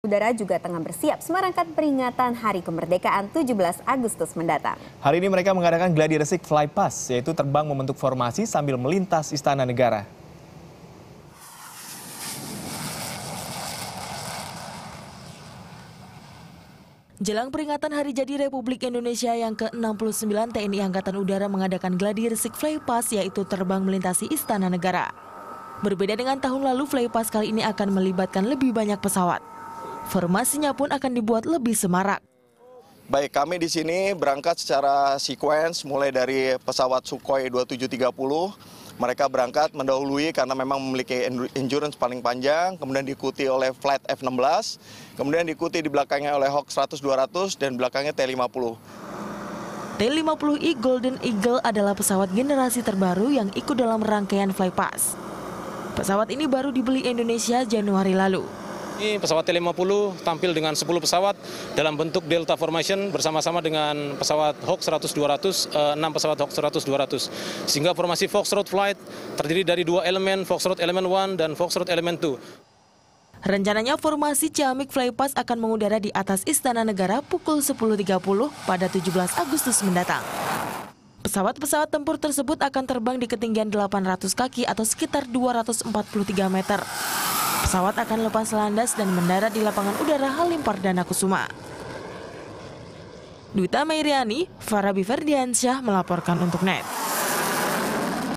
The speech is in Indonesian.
Udara juga tengah bersiap semarangkan peringatan Hari Kemerdekaan 17 Agustus mendatang. Hari ini mereka mengadakan gladi resik fly yaitu terbang membentuk formasi sambil melintas istana negara. Jelang peringatan Hari Jadi Republik Indonesia yang ke-69, TNI Angkatan Udara mengadakan gladi resik fly yaitu terbang melintasi istana negara. Berbeda dengan tahun lalu, fly kali ini akan melibatkan lebih banyak pesawat. Formasinya pun akan dibuat lebih semarak. Baik, kami di sini berangkat secara sequence mulai dari pesawat Sukhoi 2730. Mereka berangkat mendahului karena memang memiliki endurance paling panjang, kemudian diikuti oleh flight F-16, kemudian diikuti di belakangnya oleh Hawk 100-200 dan belakangnya T-50. T-50i e Golden Eagle adalah pesawat generasi terbaru yang ikut dalam rangkaian flypass. Pesawat ini baru dibeli Indonesia Januari lalu ini pesawat T-50 tampil dengan 10 pesawat dalam bentuk Delta Formation bersama-sama dengan pesawat Hawk 100-200, 6 eh, pesawat Hawk 100-200. Sehingga formasi Foxtrot Flight terdiri dari dua elemen, Foxtrot Element 1 dan Foxtrot Element 2. Rencananya formasi Ciamik Flypass akan mengudara di atas Istana Negara pukul 10.30 pada 17 Agustus mendatang. Pesawat-pesawat tempur tersebut akan terbang di ketinggian 800 kaki atau sekitar 243 meter. Pesawat akan lepas landas dan mendarat di lapangan udara Halim Perdana Kusuma. Duta Mairiani, Farabi Ferdiansyah melaporkan untuk NET.